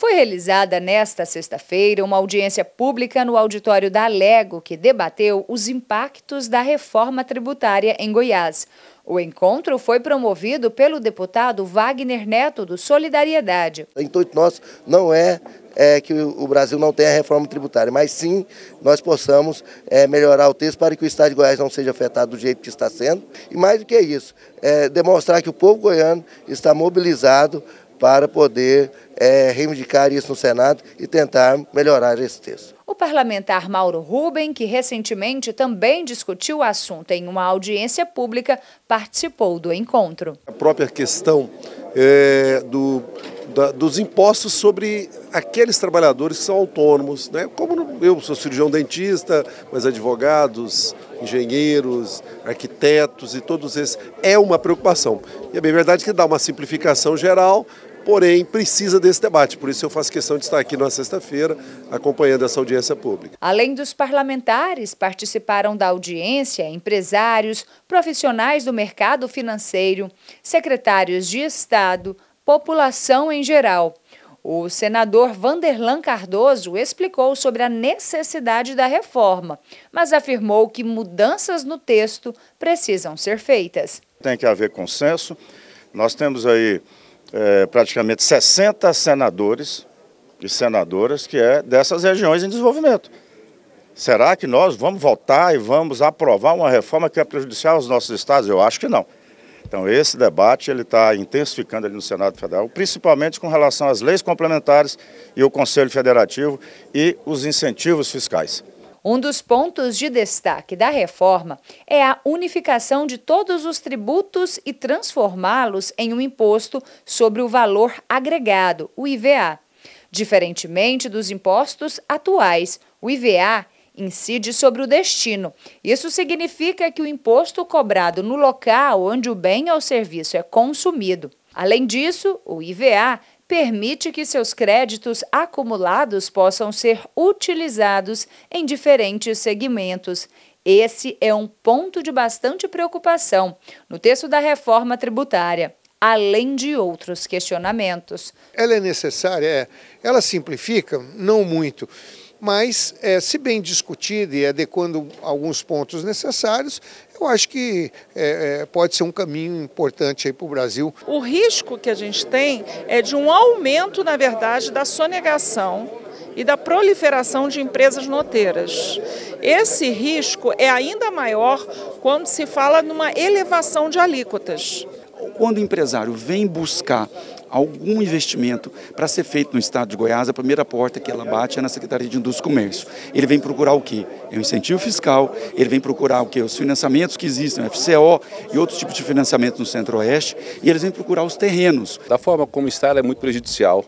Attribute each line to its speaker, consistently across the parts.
Speaker 1: Foi realizada nesta sexta-feira uma audiência pública no auditório da Lego que debateu os impactos da reforma tributária em Goiás. O encontro foi promovido pelo deputado Wagner Neto do Solidariedade.
Speaker 2: O intuito nosso não é, é que o Brasil não tenha reforma tributária, mas sim nós possamos é, melhorar o texto para que o Estado de Goiás não seja afetado do jeito que está sendo. E mais do que isso, é, demonstrar que o povo goiano está mobilizado para poder é, reivindicar isso no Senado e tentar melhorar esse
Speaker 1: texto. O parlamentar Mauro Ruben, que recentemente também discutiu o assunto em uma audiência pública, participou do encontro. A
Speaker 2: própria questão é, do, da, dos impostos sobre aqueles trabalhadores que são autônomos, né? como eu sou cirurgião dentista, mas advogados, engenheiros, arquitetos e todos esses, é uma preocupação. E é bem verdade que dá uma simplificação geral, porém precisa desse debate. Por isso eu faço questão de estar aqui na sexta-feira acompanhando essa audiência pública.
Speaker 1: Além dos parlamentares, participaram da audiência empresários, profissionais do mercado financeiro, secretários de Estado, população em geral. O senador Vanderlan Cardoso explicou sobre a necessidade da reforma, mas afirmou que mudanças no texto precisam ser feitas.
Speaker 3: Tem que haver consenso. Nós temos aí é, praticamente 60 senadores e senadoras que é dessas regiões em desenvolvimento. Será que nós vamos votar e vamos aprovar uma reforma que é prejudicial aos nossos estados? Eu acho que não. Então esse debate ele está intensificando ali no Senado Federal, principalmente com relação às leis complementares e o Conselho Federativo e
Speaker 1: os incentivos fiscais. Um dos pontos de destaque da reforma é a unificação de todos os tributos e transformá-los em um imposto sobre o valor agregado, o IVA. Diferentemente dos impostos atuais, o IVA incide sobre o destino. Isso significa que o imposto cobrado no local onde o bem ou serviço é consumido. Além disso, o IVA permite que seus créditos acumulados possam ser utilizados em diferentes segmentos. Esse é um ponto de bastante preocupação no texto da reforma tributária, além de outros questionamentos.
Speaker 2: Ela é necessária, é. Ela simplifica, não muito mas é, se bem discutido e adequando alguns pontos necessários, eu acho que é, é pode ser um caminho importante para o Brasil.
Speaker 1: O risco que a gente tem é de um aumento, na verdade, da sonegação e da proliferação de empresas noteiras. Esse risco é ainda maior quando se fala numa elevação de alíquotas.
Speaker 2: Quando o empresário vem buscar algum investimento para ser feito no estado de Goiás, a primeira porta que ela bate é na Secretaria de Indústria e Comércio. Ele vem procurar o quê? É um incentivo fiscal, ele vem procurar o quê? Os financiamentos que existem, o FCO e outros tipos de financiamento no Centro-Oeste, e eles vêm procurar os terrenos. Da forma como está, ela é muito prejudicial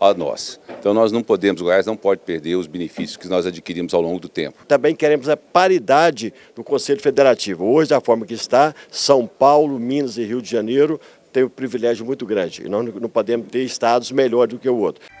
Speaker 2: a nós. Então nós não podemos, o Goiás não pode perder os benefícios que nós adquirimos ao longo do tempo. Também queremos a paridade no Conselho Federativo. Hoje, da forma que está, São Paulo, Minas e Rio de Janeiro têm um privilégio muito grande. E nós não podemos ter estados melhores do que o outro.